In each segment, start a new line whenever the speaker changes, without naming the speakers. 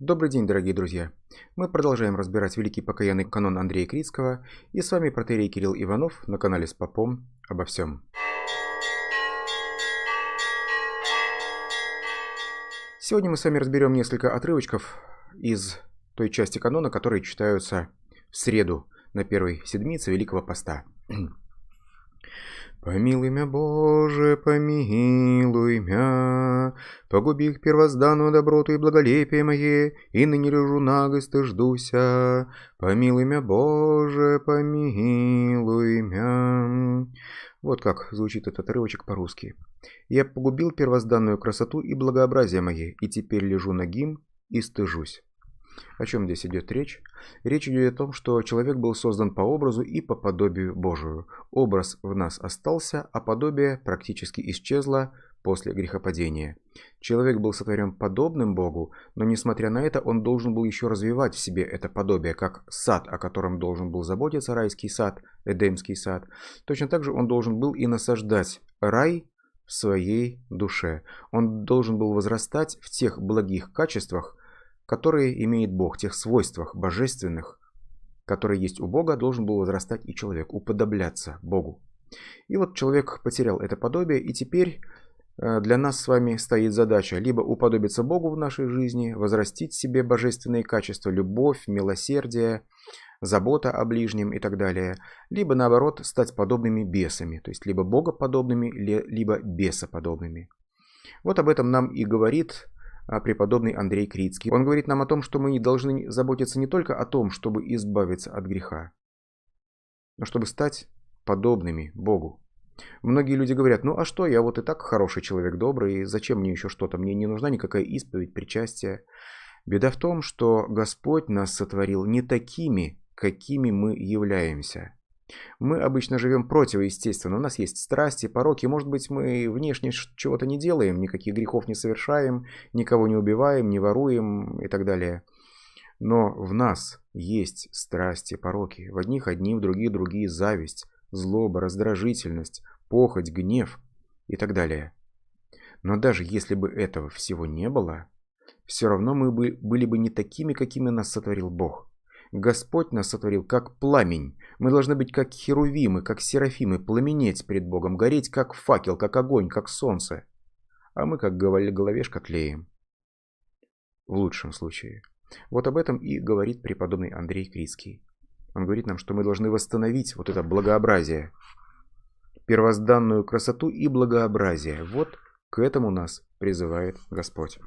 Добрый день, дорогие друзья! Мы продолжаем разбирать великий покаянный канон Андрея Критского, и с вами протерей Кирилл Иванов на канале с Попом обо всем. Сегодня мы с вами разберем несколько отрывочков из той части канона, которые читаются в среду на первой седмице Великого Поста. Помилуй мя, Боже, помилуй мя, погуби их первозданную доброту и благолепие мое, и ныне лежу нагость и ждуся. Помилуй мя, Боже, помилуй мя. Вот как звучит этот отрывочек по-русски. Я погубил первозданную красоту и благообразие мое, и теперь лежу нагим и стыжусь. О чем здесь идет речь? Речь идет о том, что человек был создан по образу и по подобию Божию. Образ в нас остался, а подобие практически исчезло после грехопадения. Человек был сотворен подобным Богу, но несмотря на это, он должен был еще развивать в себе это подобие, как сад, о котором должен был заботиться райский сад, Эдемский сад. Точно так же он должен был и насаждать рай в своей душе. Он должен был возрастать в тех благих качествах, которые имеет Бог, тех свойствах божественных, которые есть у Бога, должен был возрастать и человек, уподобляться Богу. И вот человек потерял это подобие, и теперь э, для нас с вами стоит задача либо уподобиться Богу в нашей жизни, возрастить себе божественные качества, любовь, милосердие, забота о ближнем и так далее, либо наоборот стать подобными бесами, то есть либо богоподобными, либо бесоподобными. Вот об этом нам и говорит а преподобный Андрей Крицкий. Он говорит нам о том, что мы не должны заботиться не только о том, чтобы избавиться от греха, но чтобы стать подобными Богу. Многие люди говорят, ну а что, я вот и так хороший человек, добрый, зачем мне еще что-то, мне не нужна никакая исповедь, причастие. Беда в том, что Господь нас сотворил не такими, какими мы являемся. Мы обычно живем противоестественно, у нас есть страсти, пороки, может быть, мы внешне чего-то не делаем, никаких грехов не совершаем, никого не убиваем, не воруем и так далее. Но в нас есть страсти, пороки. В одних одни, в других другие зависть, злоба, раздражительность, похоть, гнев и так далее. Но даже если бы этого всего не было, все равно мы бы, были бы не такими, какими нас сотворил Бог. Господь нас сотворил как пламень. Мы должны быть как херувимы, как серафимы, пламенеть перед Богом, гореть как факел, как огонь, как солнце. А мы, как говорили, головешка клеим. В лучшем случае. Вот об этом и говорит преподобный Андрей Крицкий. Он говорит нам, что мы должны восстановить вот это благообразие. Первозданную красоту и благообразие. Вот к этому нас призывает Господь.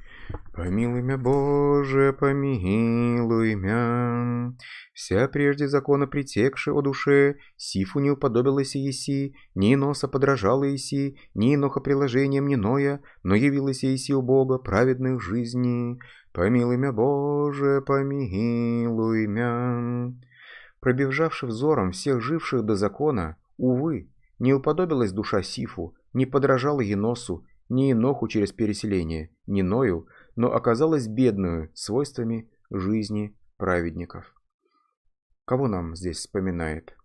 «Помилуй меня, Боже, помилуй меня!» Вся прежде закона притекшая о душе, Сифу не уподобилась еси, ни носа подражала еси, ни иноха приложением не ноя, но явилась еси у Бога праведных жизней. «Помилуй меня, Боже, помилуй меня!» Пробежавши взором всех живших до закона, увы, не уподобилась душа Сифу, не подражала Еносу, не иноху через переселение, не Ною, но оказалась бедную свойствами жизни праведников. Кого нам здесь вспоминает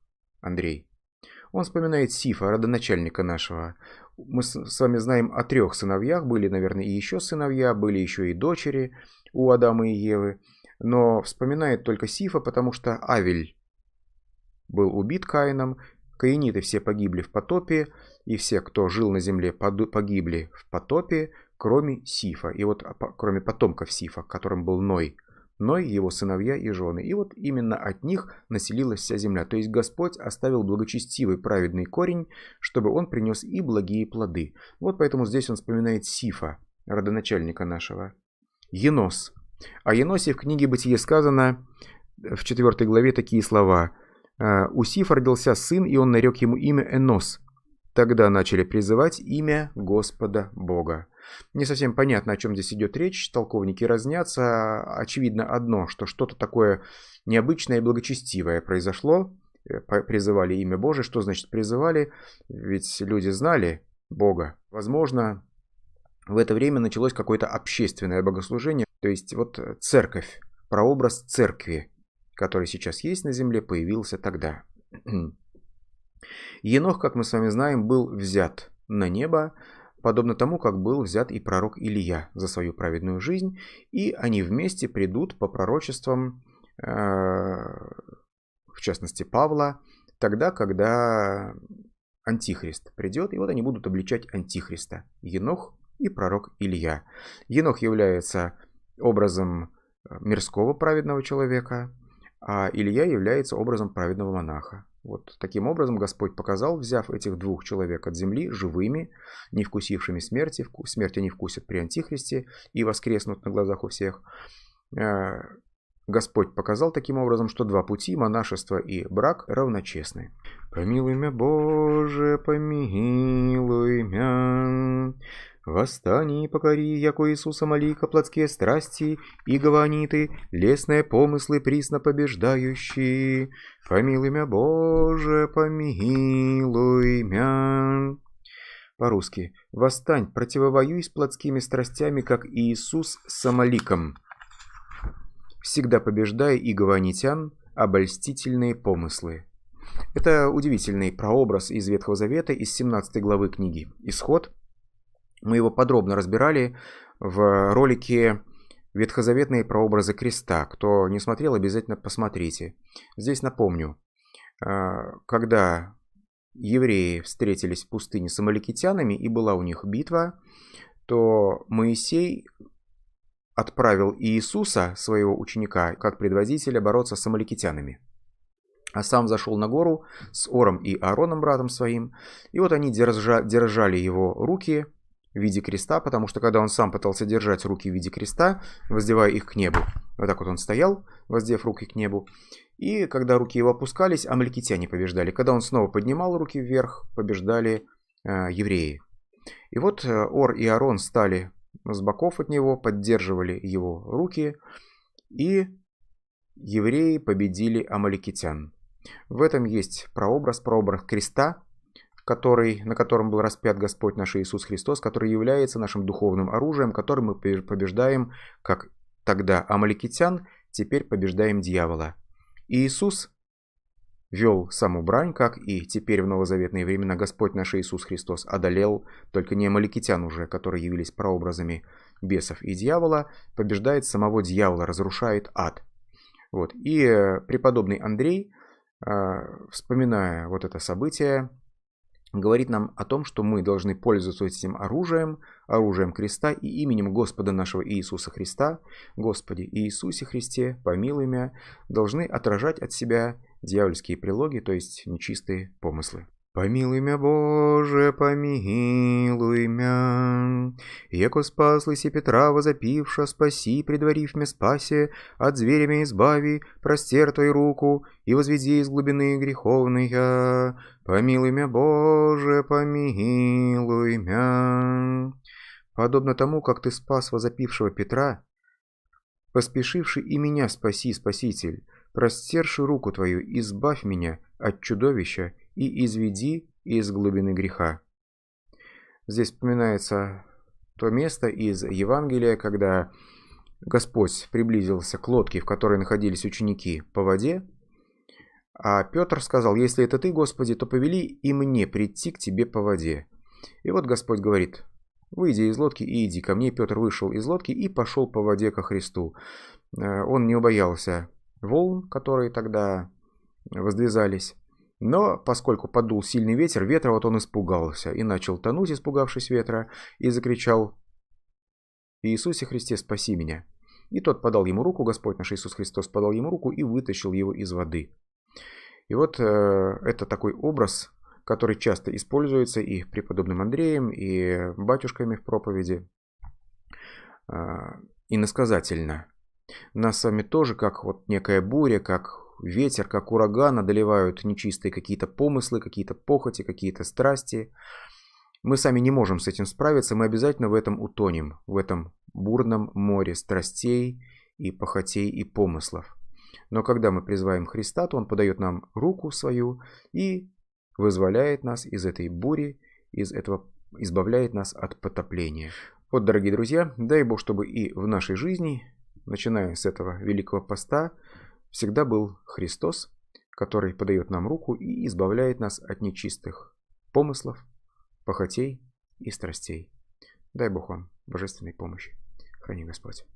Андрей? Он вспоминает Сифа, родоначальника нашего. Мы с вами знаем о трех сыновьях, были, наверное, и еще сыновья, были еще и дочери у Адама и Евы. Но вспоминает только Сифа, потому что Авель был убит Каином, Каиниты все погибли в потопе, и все, кто жил на земле, погибли в потопе, кроме Сифа. И вот кроме потомков Сифа, которым был Ной. Ной, его сыновья и жены. И вот именно от них населилась вся земля. То есть Господь оставил благочестивый праведный корень, чтобы он принес и благие плоды. Вот поэтому здесь он вспоминает Сифа, родоначальника нашего. Енос. О Еносе в книге «Бытие» сказано в 4 главе такие слова – а, у Сиф родился сын, и он нарек ему имя Энос. Тогда начали призывать имя Господа Бога. Не совсем понятно, о чем здесь идет речь, толковники разнятся. Очевидно одно, что что-то такое необычное и благочестивое произошло. Э, призывали имя Божие. Что значит призывали? Ведь люди знали Бога. Возможно, в это время началось какое-то общественное богослужение, то есть вот э, церковь, прообраз церкви – который сейчас есть на Земле, появился тогда. Енох, как мы с вами знаем, был взят на небо, подобно тому, как был взят и пророк Илья за свою праведную жизнь, и они вместе придут по пророчествам, э, в частности Павла, тогда, когда Антихрист придет, и вот они будут обличать Антихриста, Енох и пророк Илья. Енох является образом э, мирского праведного человека, а Илья является образом праведного монаха. Вот таким образом Господь показал, взяв этих двух человек от земли живыми, не вкусившими смерти, смерть они вкусят при Антихристе и воскреснут на глазах у всех. Э, Господь показал таким образом, что два пути, монашество и брак, равночестны. «Помилуй меня, Боже, помилуй меня, Восстань и покори, яко Иисуса Малика плотские страсти и гаваниты, лесные помыслы присно побеждающие. Помилуй мя, Боже, помилуй мя. По-русски. Восстань, противовоюй с плотскими страстями, как Иисус с самоликом. Всегда побеждай и гаванитян обольстительные помыслы. Это удивительный прообраз из Ветхого Завета, из 17 главы книги. Исход – мы его подробно разбирали в ролике «Ветхозаветные прообразы креста». Кто не смотрел, обязательно посмотрите. Здесь напомню, э, когда евреи встретились в пустыне с амаликитянами и была у них битва, то Моисей отправил Иисуса, своего ученика, как предводителя бороться с амаликитянами. А сам зашел на гору с Ором и Аароном, братом своим, и вот они держа, держали его руки в виде креста, потому что когда он сам пытался держать руки в виде креста, воздевая их к небу, вот так вот он стоял, воздев руки к небу, и когда руки его опускались, амаликитяне побеждали. Когда он снова поднимал руки вверх, побеждали э, евреи. И вот э, Ор и Арон стали с боков от него, поддерживали его руки, и евреи победили амаликитян. В этом есть прообраз, прообраз креста, который, на котором был распят Господь наш Иисус Христос, который является нашим духовным оружием, которым мы побеждаем, как тогда амаликитян, теперь побеждаем дьявола. И Иисус вел саму брань, как и теперь в новозаветные времена Господь наш Иисус Христос одолел только не амаликитян уже, которые явились прообразами бесов и дьявола, побеждает самого дьявола, разрушает ад. Вот. И э, преподобный Андрей, э, вспоминая вот это событие, говорит нам о том, что мы должны пользоваться этим оружием, оружием креста и именем Господа нашего Иисуса Христа, Господи Иисусе Христе, помилуй меня, должны отражать от себя дьявольские прилоги, то есть нечистые помыслы. Помилуй мя, Боже, помилуй мя. Яко спаслися Петра, возопивша, спаси, предварив мя спасе, от зверями избави, простер твою руку и возведи из глубины греховных. Помилуй мя, Боже, помилуй мя. Подобно тому, как ты спас возопившего Петра, поспешивший и меня спаси, Спаситель, простерши руку твою, избавь меня от чудовища и изведи из глубины греха. Здесь вспоминается то место из Евангелия, когда Господь приблизился к лодке, в которой находились ученики по воде, а Петр сказал, если это ты, Господи, то повели и мне прийти к тебе по воде. И вот Господь говорит, выйди из лодки и иди ко мне. Петр вышел из лодки и пошел по воде ко Христу. Э, он не убоялся волн, которые тогда возлезались. Но, поскольку подул сильный ветер, ветра вот он испугался и начал тонуть, испугавшись ветра, и закричал «Иисусе Христе, спаси меня!» И тот подал ему руку, Господь наш Иисус Христос подал ему руку и вытащил его из воды. И вот э, это такой образ, который часто используется и преподобным Андреем, и батюшками в проповеди. Э, иносказательно. Нас с вами тоже как вот некая буря, как ветер, как ураган, одолевают нечистые какие-то помыслы, какие-то похоти, какие-то страсти. Мы сами не можем с этим справиться, мы обязательно в этом утонем, в этом бурном море страстей и похотей и помыслов. Но когда мы призываем Христа, то Он подает нам руку свою и вызволяет нас из этой бури, из этого, избавляет нас от потопления. Вот, дорогие друзья, дай Бог, чтобы и в нашей жизни, начиная с этого Великого Поста, всегда был Христос, который подает нам руку и избавляет нас от нечистых помыслов, похотей и страстей. Дай Бог вам божественной помощи. Храни Господь.